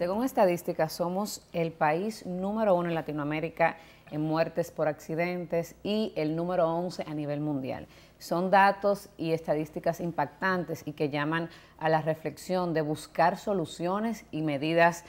Según estadísticas, somos el país número uno en Latinoamérica en muertes por accidentes y el número 11 a nivel mundial. Son datos y estadísticas impactantes y que llaman a la reflexión de buscar soluciones y medidas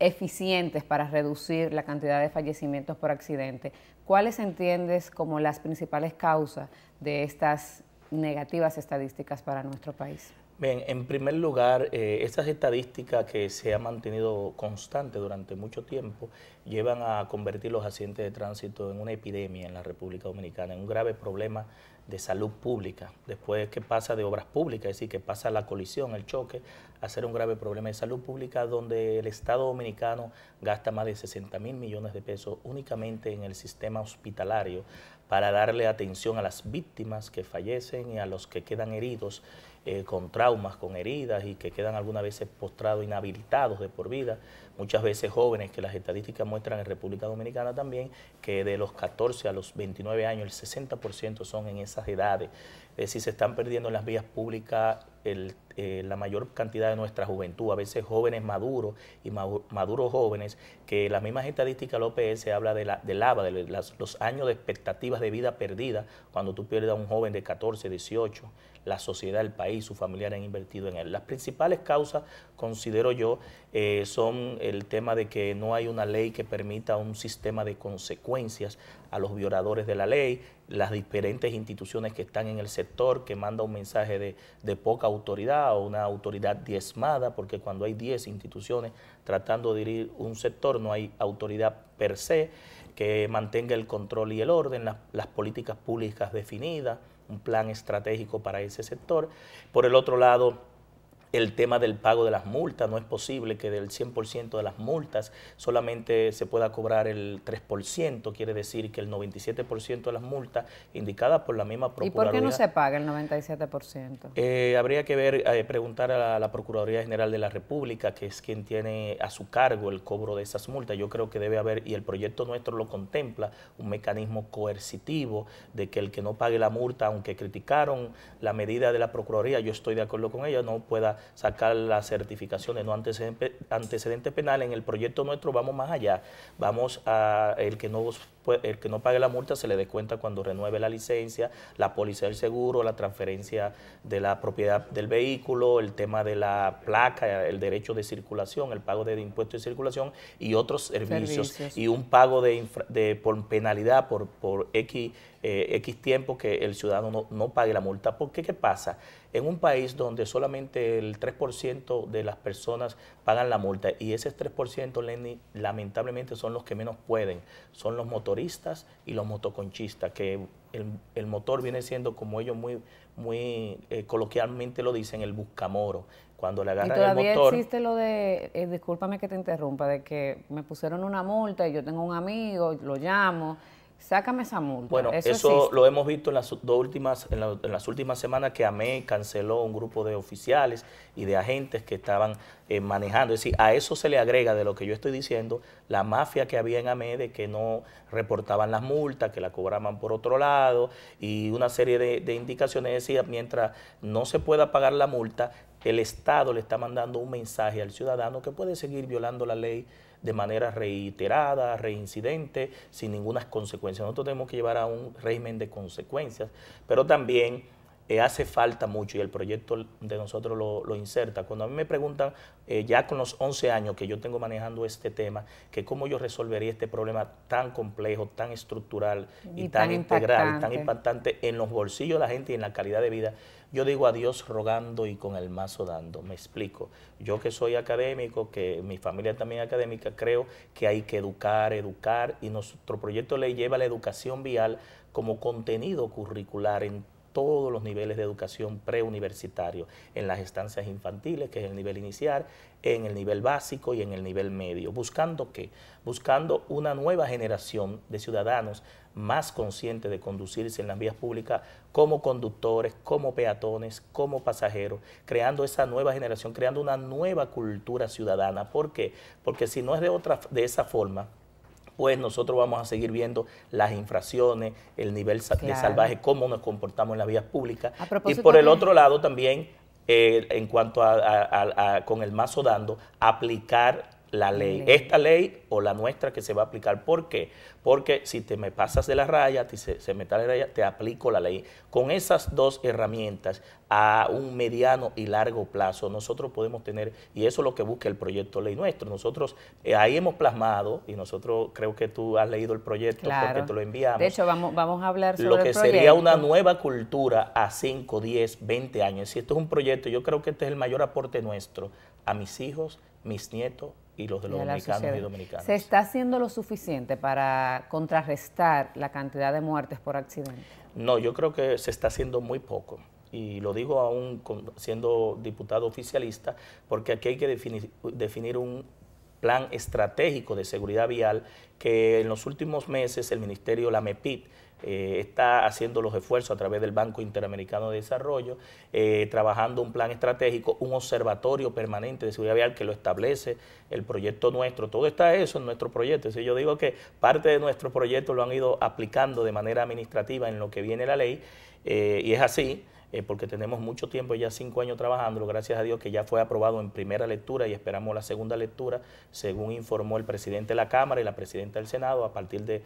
eficientes para reducir la cantidad de fallecimientos por accidente. ¿Cuáles entiendes como las principales causas de estas negativas estadísticas para nuestro país? Bien, en primer lugar, eh, estas estadísticas que se han mantenido constantes durante mucho tiempo llevan a convertir los accidentes de tránsito en una epidemia en la República Dominicana, en un grave problema de salud pública. Después que pasa de obras públicas, es decir, que pasa la colisión, el choque, a ser un grave problema de salud pública donde el Estado dominicano gasta más de 60 mil millones de pesos únicamente en el sistema hospitalario para darle atención a las víctimas que fallecen y a los que quedan heridos eh, con traumas, con heridas y que quedan algunas veces postrados, inhabilitados de por vida. Muchas veces jóvenes que las estadísticas muestran en República Dominicana también que de los 14 a los 29 años el 60% son en esas edades. Es decir, se están perdiendo en las vías públicas eh, la mayor cantidad de nuestra juventud, a veces jóvenes maduros y maduros jóvenes, que la misma estadística lópez OPS habla de la, del ABA, de los años de expectativas de vida perdida cuando tú pierdes a un joven de 14, 18, la sociedad, el país, su familiar han invertido en él. Las principales causas, considero yo, eh, son el tema de que no hay una ley que permita un sistema de consecuencias a los violadores de la ley, las diferentes instituciones que están en el sector, que manda un mensaje de, de, poca autoridad o una autoridad diezmada, porque cuando hay diez instituciones tratando de dirigir un sector, no hay autoridad per se que mantenga el control y el orden, las, las políticas públicas definidas, un plan estratégico para ese sector. Por el otro lado, el tema del pago de las multas. No es posible que del 100% de las multas solamente se pueda cobrar el 3%, quiere decir que el 97% de las multas indicadas por la misma Procuraduría. ¿Y por qué no se paga el 97%? Eh, habría que ver, eh, preguntar a la, Procuraduría General de la República, que es quien tiene a su cargo el cobro de esas multas. Yo creo que debe haber, y el proyecto nuestro lo contempla, un mecanismo coercitivo de que el que no pague la multa, aunque criticaron la medida de la Procuraduría, yo estoy de acuerdo con ella, no pueda sacar las certificaciones, no antecedentes antecedente penal. En el proyecto nuestro vamos más allá, vamos a el que no pues, el que no pague la multa se le cuenta cuando renueve la licencia, la póliza del seguro, la transferencia de la propiedad del vehículo, el tema de la placa, el derecho de circulación, el pago de impuestos de circulación y otros servicios, y un pago de, por penalidad por, por X, eh, X tiempo que el ciudadano no, no pague la multa. ¿Por qué? ¿Qué pasa? En un país donde solamente el 3% de las personas pagan la multa y ese 3%, Lenny, lamentablemente son los que menos pueden, son los motores motoristas y los motoconchistas, que el, el motor viene siendo, como ellos muy, muy eh, coloquialmente lo dicen, el buscamoro. Cuando le agarran ¿Y todavía el motor. existe lo de, eh, discúlpame que te interrumpa, de que me pusieron una multa y yo tengo un amigo, lo llamo Sácame esa multa. Bueno, eso, lo hemos visto en las, dos últimas, en, las últimas semanas que AME canceló un grupo de oficiales y de agentes que estaban eh, manejando. Es decir, a eso se le agrega de lo que yo estoy diciendo, la mafia que había en AME de que no reportaban las multas, que la cobraban por otro lado y una serie de, indicaciones. decía mientras no se pueda pagar la multa, el Estado le está mandando un mensaje al ciudadano que puede seguir violando la ley de manera reiterada, reincidente, sin ninguna consecuencia. Nosotros tenemos que llevar a un régimen de consecuencias, pero también eh, hace falta mucho y el proyecto de nosotros lo, inserta. Cuando a mí me preguntan, eh, ya con los 11 años que yo tengo manejando este tema, que cómo yo resolvería este problema tan complejo, tan estructural y, tan, integral, tan impactante en los bolsillos de la gente y en la calidad de vida, yo digo a Dios rogando y con el mazo dando. Me explico. Yo que soy académico, que mi familia también es académica, creo que hay que educar, educar y nuestro proyecto le lleva la educación vial como contenido curricular en todos los niveles de educación preuniversitario, en las estancias infantiles, que es el nivel inicial, en el nivel básico y en el nivel medio. ¿Buscando qué? Buscando una nueva generación de ciudadanos más conscientes de conducirse en las vías públicas como conductores, como peatones, como pasajeros, creando esa nueva generación, creando una nueva cultura ciudadana. ¿Por qué? Porque si no es de, otra, de esa forma, pues nosotros vamos a seguir viendo las infracciones, el nivel de salvaje, cómo nos comportamos en las vías públicas. Y por el otro lado también, eh, en cuanto a, con el mazo dando, aplicar la ley, esta ley o la nuestra que se va a aplicar. ¿Por qué? Porque si te me pasas de la raya, te, se, me te aplico la ley. Con esas dos herramientas, a un mediano y largo plazo, nosotros podemos tener, y eso es lo que busca el proyecto ley nuestro. Nosotros eh, ahí hemos plasmado, y nosotros creo que tú has leído el proyecto porque te lo enviamos. De hecho, vamos, vamos a hablar sobre lo que sería una nueva cultura a 5, 10, 20 años. Si esto es un proyecto, yo creo que este es el mayor aporte nuestro a mis hijos, mis nietos, y los de los dominicanos y dominicanas. ¿Se está haciendo lo suficiente para contrarrestar la cantidad de muertes por accidente? No, yo creo que se está haciendo muy poco. Y lo digo aún siendo diputado oficialista, porque aquí hay que definir, definir un plan estratégico de seguridad vial que en los últimos meses el Ministerio, la MEPIT, eh, está haciendo los esfuerzos a través del Banco Interamericano de Desarrollo, eh, trabajando un plan estratégico, un observatorio permanente de seguridad vial que lo establece el proyecto nuestro. Todo está eso en nuestro proyecto. yo digo que parte de nuestro proyecto lo han ido aplicando de manera administrativa en lo que viene la ley eh, y es así. porque tenemos mucho tiempo, ya cinco años trabajándolo, gracias a Dios que ya fue aprobado en primera lectura y esperamos la segunda lectura, según informó el presidente de la Cámara y la presidenta del Senado, a partir de,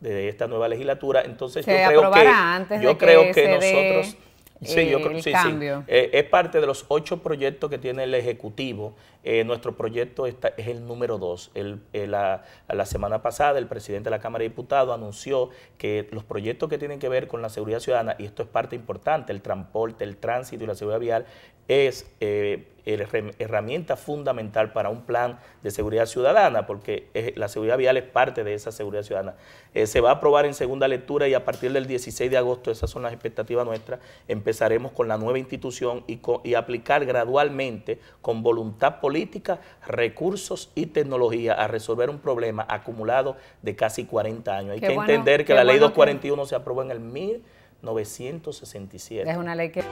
de esta nueva legislatura. Entonces yo creo que yo creo que, nosotros Sí, yo creo, sí, sí. Eh, es parte de los ocho proyectos que tiene el Ejecutivo. Eh, nuestro proyecto es el número dos. Eh, la, la, semana pasada el presidente de la Cámara de Diputados anunció que los proyectos que tienen que ver con la seguridad ciudadana, y esto es parte importante, el transporte, el tránsito y la seguridad vial, es herramienta fundamental para un plan de seguridad ciudadana, porque eh, la seguridad vial es parte de esa seguridad ciudadana. Eh, se va a aprobar en segunda lectura y a partir del 16 de agosto, esas son las expectativas nuestras, empezaremos con la nueva institución y, aplicar gradualmente, con voluntad política, recursos y tecnología a resolver un problema acumulado de casi 40 años. Hay que entender que la ley 241 se aprobó en el 1967. Es una ley que...